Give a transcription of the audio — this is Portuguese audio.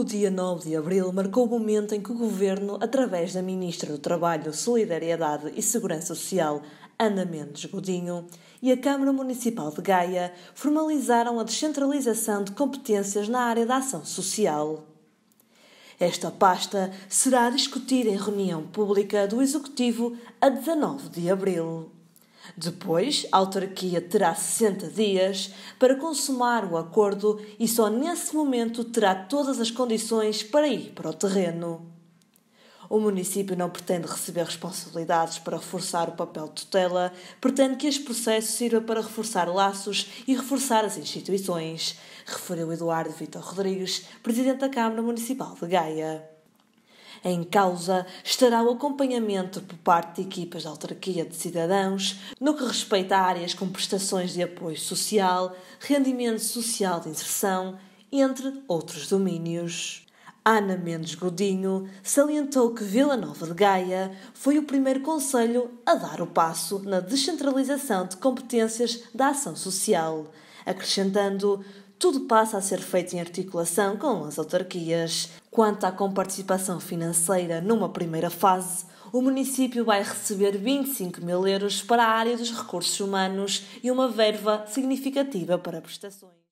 O dia 9 de abril marcou o momento em que o governo, através da Ministra do Trabalho, Solidariedade e Segurança Social, Ana Mendes Godinho, e a Câmara Municipal de Gaia formalizaram a descentralização de competências na área da ação social. Esta pasta será discutida em reunião pública do Executivo a 19 de abril. Depois, a autarquia terá 60 dias para consumar o acordo e só nesse momento terá todas as condições para ir para o terreno. O município não pretende receber responsabilidades para reforçar o papel de tutela, pretende que este processo sirva para reforçar laços e reforçar as instituições, referiu Eduardo Vitor Rodrigues, presidente da Câmara Municipal de Gaia. Em causa estará o acompanhamento por parte de equipas de autarquia de cidadãos no que respeita a áreas com prestações de apoio social, rendimento social de inserção, entre outros domínios. Ana Mendes Godinho salientou que Vila Nova de Gaia foi o primeiro conselho a dar o passo na descentralização de competências da ação social, acrescentando tudo passa a ser feito em articulação com as autarquias. Quanto à comparticipação financeira numa primeira fase, o município vai receber 25 mil euros para a área dos recursos humanos e uma verba significativa para prestações.